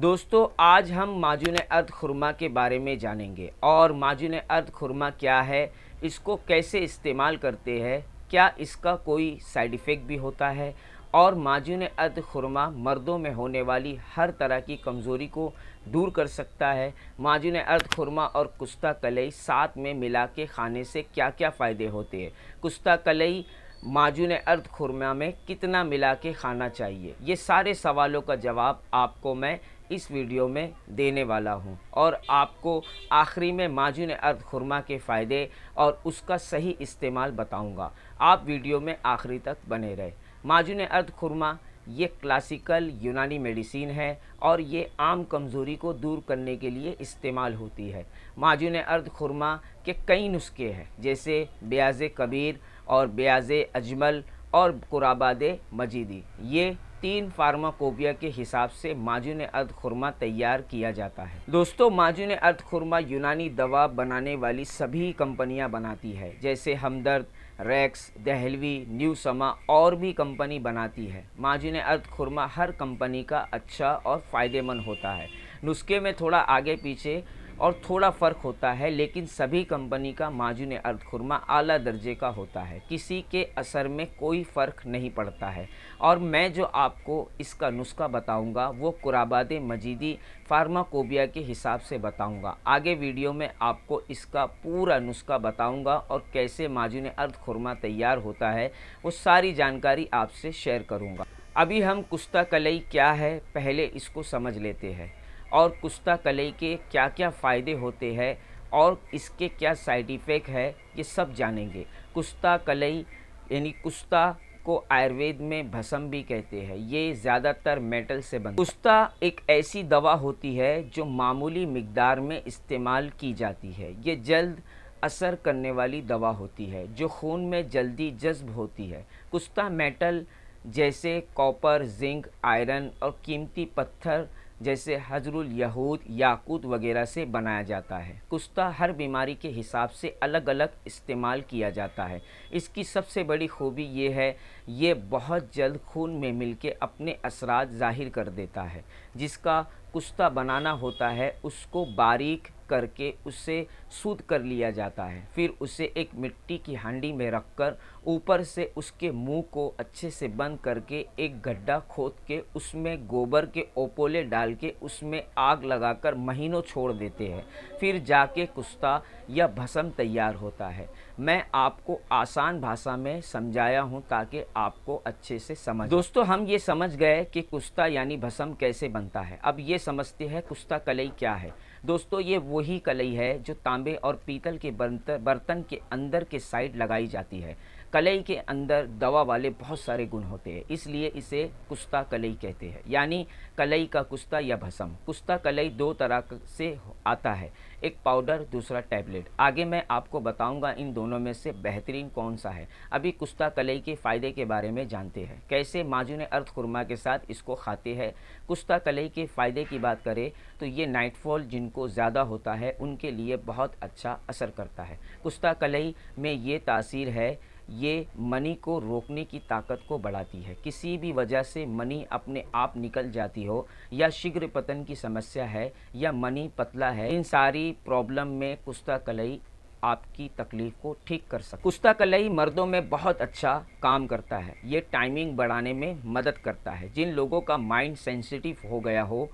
दोस्तों आज हम माजून अर्द खुरमा के बारे में जानेंगे और माजून अर्द खुरमा क्या है इसको कैसे इस्तेमाल करते हैं क्या इसका कोई साइड इफ़ेक्ट भी होता है और माजून अर्द खुरमा मर्दों में होने वाली हर तरह की कमज़ोरी को दूर कर सकता है माजून अर्द खुरमा और कुस्ता कलई साथ में मिला के खाने से क्या क्या फ़ायदे होते हैं कुस्ता कलई माजून अर्द खुरमा में कितना मिला के खाना चाहिए ये सारे सवालों का जवाब आपको मैं इस वीडियो में देने वाला हूँ और आपको आखिरी में माजुन अर्द खुरमा के फ़ायदे और उसका सही इस्तेमाल बताऊँगा आप वीडियो में आखिरी तक बने रहे माजुन अर्द खुरमा ये क्लासिकल यूनानी मेडिसिन है और ये आम कमज़ोरी को दूर करने के लिए इस्तेमाल होती है माजुन अर्द खुरमा के कई नुस्खे हैं जैसे ब्याज कबीर और ब्याज अजमल और कुराबाद मजीदी ये तीन फार्माकोपिया के हिसाब से माजून अर्द खुरमा तैयार किया जाता है दोस्तों माजून अर्द खुरमा यूनानी दवा बनाने वाली सभी कंपनियां बनाती है जैसे हमदर्द रैक्स दहलवी न्यू समा और भी कंपनी बनाती है माजून अर्द खुरमा हर कंपनी का अच्छा और फ़ायदेमंद होता है नुस्खे में थोड़ा आगे पीछे और थोड़ा फ़र्क होता है लेकिन सभी कंपनी का माजुन अर्धखुरमा आला दर्जे का होता है किसी के असर में कोई फ़र्क नहीं पड़ता है और मैं जो आपको इसका नुस्खा बताऊंगा वो कुराबाद मजीदी फार्माकोबिया के हिसाब से बताऊंगा आगे वीडियो में आपको इसका पूरा नुस्खा बताऊंगा और कैसे माजुन अर्धखुरमा तैयार होता है वो सारी जानकारी आपसे शेयर करूँगा अभी हम कुश्ता कलई क्या है पहले इसको समझ लेते हैं और कुश्ता कलई के क्या क्या फ़ायदे होते हैं और इसके क्या साइड इफ़ेक्ट है ये सब जानेंगे कुश्ता कलई यानी कुश्ता को आयुर्वेद में भसम भी कहते हैं ये ज़्यादातर मेटल से बन कुश्ता एक ऐसी दवा होती है जो मामूली मकदार में इस्तेमाल की जाती है ये जल्द असर करने वाली दवा होती है जो खून में जल्दी जज्ब होती है कुश्ता मेटल जैसे कॉपर जिंक आयरन और कीमती पत्थर जैसे हजरुल यहूद याकूत वगैरह से बनाया जाता है कुश्ता हर बीमारी के हिसाब से अलग अलग इस्तेमाल किया जाता है इसकी सबसे बड़ी खूबी ये है ये बहुत जल्द खून में मिलके अपने असरात ज़ाहिर कर देता है जिसका कुश्ता बनाना होता है उसको बारीक करके उसे सूद कर लिया जाता है फिर उसे एक मिट्टी की हांडी में रखकर ऊपर से उसके मुंह को अच्छे से बंद करके एक गड्ढा खोद के उसमें गोबर के ओपोले डाल के उसमें आग लगाकर महीनों छोड़ देते हैं फिर जाके कुश्ता या भस्म तैयार होता है मैं आपको आसान भाषा में समझाया हूँ ताकि आपको अच्छे से समझ दोस्तों हम ये समझ गए कि कुश्ता यानी भस्म कैसे बनता है अब ये समझते हैं कुश्ता कलई क्या है दोस्तों ये वही कलई है जो तांबे और पीतल के बर्तन के अंदर के साइड लगाई जाती है कलई के अंदर दवा वाले बहुत सारे गुण होते हैं इसलिए इसे कुश्ता कलई कहते हैं यानी कलई का कुश्ता या भसम कुश्ता कलई दो तरह से आता है एक पाउडर दूसरा टैबलेट आगे मैं आपको बताऊंगा इन दोनों में से बेहतरीन कौन सा है अभी कुश्ता कलई के फ़ायदे के बारे में जानते हैं कैसे माजून अर्थ खुरमा के साथ इसको खाते हैं कुश्ता कलई के फ़ायदे की बात करें तो ये नाइटफॉल जिनको ज़्यादा होता है उनके लिए बहुत अच्छा असर करता है कुश्ता कलई में ये तासीर है ये मनी को रोकने की ताकत को बढ़ाती है किसी भी वजह से मनी अपने आप निकल जाती हो या शीघ्र पतन की समस्या है या मनी पतला है इन सारी प्रॉब्लम में कुश्ता कलई आपकी तकलीफ़ को ठीक कर सकता कुश्ता कलई मर्दों में बहुत अच्छा काम करता है ये टाइमिंग बढ़ाने में मदद करता है जिन लोगों का माइंड सेंसिटिव हो गया हो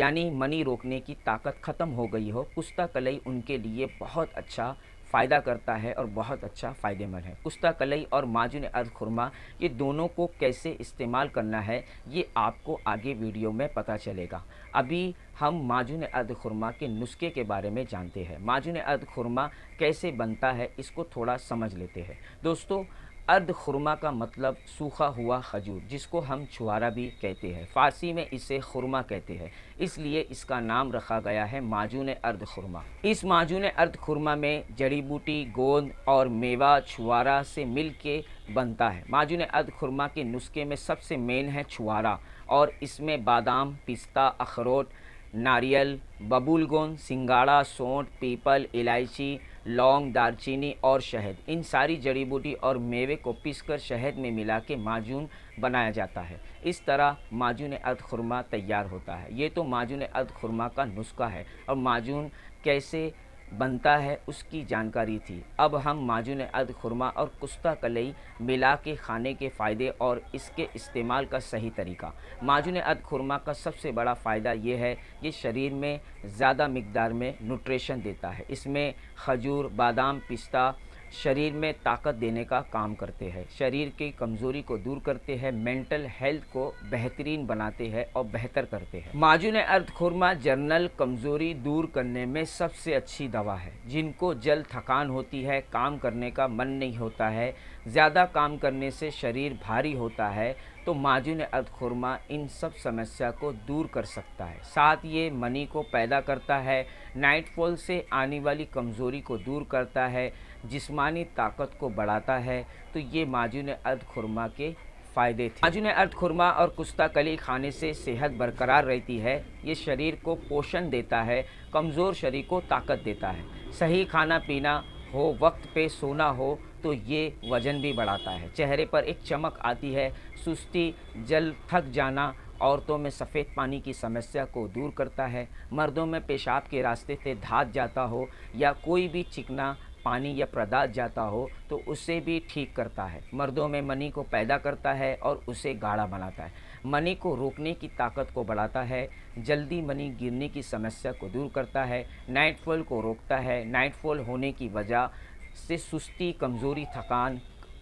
यानी मनी रोकने की ताकत ख़त्म हो गई हो कुश्ता कलई उनके लिए बहुत अच्छा फ़ायदा करता है और बहुत अच्छा फ़ायदेमंद है कुश्ता कलई और माजुन अर्ध खुरमा ये दोनों को कैसे इस्तेमाल करना है ये आपको आगे वीडियो में पता चलेगा अभी हम माजुन अर्द खुरमा के नुस्खे के बारे में जानते हैं माजुन अर्ध खुरमा कैसे बनता है इसको थोड़ा समझ लेते हैं दोस्तों अर्ध खुरमा का मतलब सूखा हुआ खजूर जिसको हम छुहारा भी कहते हैं फारसी में इसे खुरमा कहते हैं इसलिए इसका नाम रखा गया है माजून अर्ध खुरमा इस माजून अर्ध खुरमा में जड़ी बूटी गोंद और मेवा छुआरा से मिल के बनता है माजून अर्ध खुरमा के नुस्खे में सबसे मेन है छुआरा और इसमें बादाम पिस्ता अखरोट नारियल बबूल गोंद सिंगाड़ा सौंठ पीपल इलायची लौंग दालचीनी और शहद इन सारी जड़ी बूटी और मेवे को पीसकर शहद में मिला के माजून बनाया जाता है इस तरह माजून अदखुरमा तैयार होता है ये तो माजून अदखुरमा का नुस्खा है और माजून कैसे बनता है उसकी जानकारी थी अब हम माजून अद खुरमा और कुस्ता कलई मिला के खाने के फ़ायदे और इसके इस्तेमाल का सही तरीका माजून अद खुरमा का सबसे बड़ा फ़ायदा यह है कि शरीर में ज़्यादा मकदार में न्यूट्रेशन देता है इसमें खजूर बादाम पिस्ता शरीर में ताकत देने का काम करते हैं शरीर की कमज़ोरी को दूर करते हैं मेंटल हेल्थ को बेहतरीन बनाते हैं और बेहतर करते हैं माजून अर्ध खुरमा जर्नल कमज़ोरी दूर करने में सबसे अच्छी दवा है जिनको जल थकान होती है काम करने का मन नहीं होता है ज़्यादा काम करने से शरीर भारी होता है तो माजून अर्ध खुरमा इन सब समस्या को दूर कर सकता है साथ ये मनी को पैदा करता है नाइटफॉल से आने वाली कमज़ोरी को दूर करता है जिस्मानी ताकत को बढ़ाता है तो ये माजून अर्द खुरमा के फ़ायदे थे माजून अर्द खुरमा और कुश्ता कली खाने से सेहत बरकरार रहती है ये शरीर को पोषण देता है कमज़ोर शरीर को ताकत देता है सही खाना पीना हो वक्त पे सोना हो तो ये वज़न भी बढ़ाता है चेहरे पर एक चमक आती है सुस्ती जल थक जाना औरतों में सफ़ेद पानी की समस्या को दूर करता है मर्दों में पेशाब के रास्ते से धात जाता हो या कोई भी चिकना पानी या प्रदात जाता हो तो उसे भी ठीक करता है मर्दों में मनी को पैदा करता है और उसे गाढ़ा बनाता है मनी को रोकने की ताकत को बढ़ाता है जल्दी मनी गिरने की समस्या को दूर करता है नाइटफॉल को रोकता है नाइटफॉल होने की वजह से सुस्ती कमज़ोरी थकान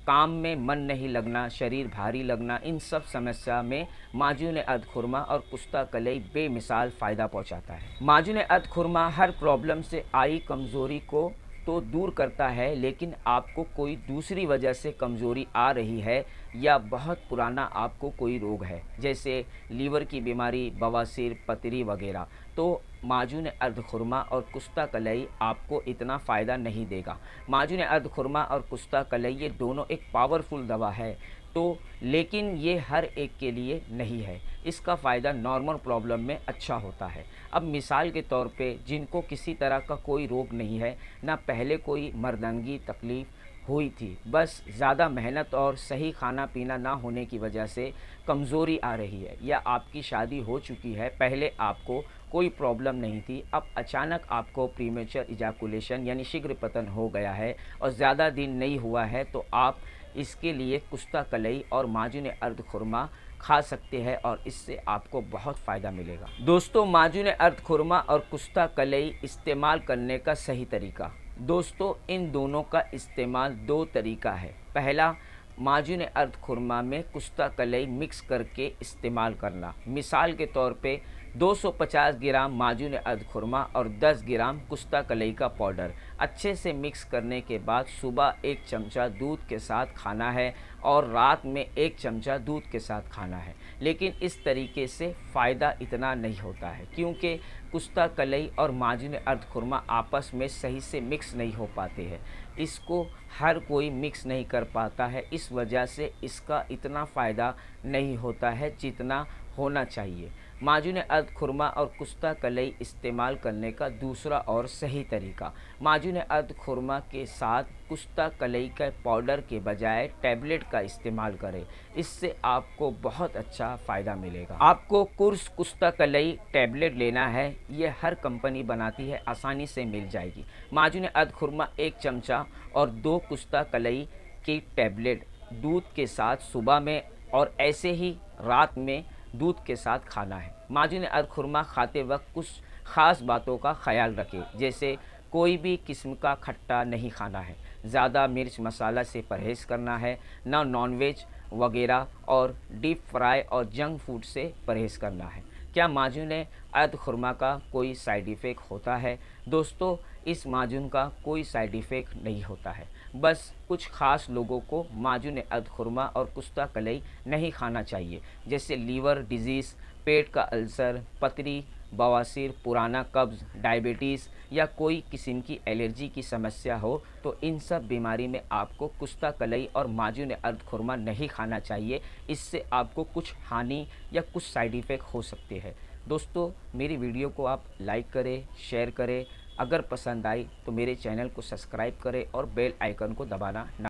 काम में मन नहीं लगना शरीर भारी लगना इन सब समस्या में माजून अदखुरमा और कुश्ता कलई बेमिसाल फ़ायदा पहुंचाता है माजून अदखुरमा हर प्रॉब्लम से आई कमज़ोरी को तो दूर करता है लेकिन आपको कोई दूसरी वजह से कमज़ोरी आ रही है या बहुत पुराना आपको कोई रोग है जैसे लीवर की बीमारी बवासीर पतरी वगैरह तो माजून अर्धखुरमा और कुश्ता कलई आपको इतना फ़ायदा नहीं देगा माजून अर्धखुरमा और कुश्ता कलई ये दोनों एक पावरफुल दवा है तो लेकिन ये हर एक के लिए नहीं है इसका फ़ायदा नॉर्मल प्रॉब्लम में अच्छा होता है अब मिसाल के तौर पे जिनको किसी तरह का कोई रोग नहीं है ना पहले कोई मर्दंगी तकलीफ़ हुई थी बस ज़्यादा मेहनत और सही खाना पीना ना होने की वजह से कमज़ोरी आ रही है या आपकी शादी हो चुकी है पहले आपको कोई प्रॉब्लम नहीं थी अब अचानक आपको प्रीमेचर इजाकुलेशन यानी शीघ्र पतन हो गया है और ज़्यादा दिन नहीं हुआ है तो आप इसके लिए कुश्ता कलई और माजून अर्ध खुरमा खा सकते हैं और इससे आपको बहुत फ़ायदा मिलेगा दोस्तों माजून अर्ध खुरमा और कुश्ता कलई इस्तेमाल करने का सही तरीका दोस्तों इन दोनों का इस्तेमाल दो तरीका है पहला माजून अर्ध खुरमा में कुश्ता कलई मिक्स करके इस्तेमाल करना मिसाल के तौर पर 250 ग्राम माजून खुरमा और 10 ग्राम कुश्ता कलई का पाउडर अच्छे से मिक्स करने के बाद सुबह एक चमचा दूध के साथ खाना है और रात में एक चमचा दूध के साथ खाना है लेकिन इस तरीके से फ़ायदा इतना नहीं होता है क्योंकि कुश्ता कलई और माजून खुरमा आपस में सही से मिक्स नहीं हो पाते हैं इसको हर कोई मिक्स नहीं कर पाता है इस वजह से इसका इतना फ़ायदा नहीं होता है जितना होना चाहिए माजून अर्द खुरमा और कुस्ता कलई इस्तेमाल करने का दूसरा और सही तरीका माजून अर्द खुरमा के साथ कुश्ता कलई का पाउडर के बजाय टैबलेट का इस्तेमाल करें इससे आपको बहुत अच्छा फ़ायदा मिलेगा आपको कुर्स कुश्ता कलई टैबलेट लेना है ये हर कंपनी बनाती है आसानी से मिल जाएगी माजून अर्द खुरमा एक चमचा और दो कुस्ता कलई की टैबलेट दूध के साथ सुबह में और ऐसे ही रात में दूध के साथ खाना है अर अरखुरमा खाते वक्त कुछ ख़ास बातों का ख्याल रखें जैसे कोई भी किस्म का खट्टा नहीं खाना है ज़्यादा मिर्च मसाला से परहेज़ करना है ना नॉनवेज वगैरह और डीप फ्राई और जंक फूड से परहेज़ करना है क्या माजून आयत खुरमा का कोई साइड इफ़ेक्ट होता है दोस्तों इस माजून का कोई साइड इफ़ेक्ट नहीं होता है बस कुछ ख़ास लोगों को माजून अद खुरमा और कुस्ता कलई नहीं खाना चाहिए जैसे लीवर डिज़ीज़ पेट का अल्सर पतरी बवासीर पुराना कब्ज़ डायबिटीज़ या कोई किस्म की एलर्जी की समस्या हो तो इन सब बीमारी में आपको कुश्ता कलई और माजून अर्ध खुरमा नहीं खाना चाहिए इससे आपको कुछ हानि या कुछ साइड इफ़ेक्ट हो सकते हैं दोस्तों मेरी वीडियो को आप लाइक करें शेयर करें अगर पसंद आई तो मेरे चैनल को सब्सक्राइब करें और बेल आइकन को दबाना ना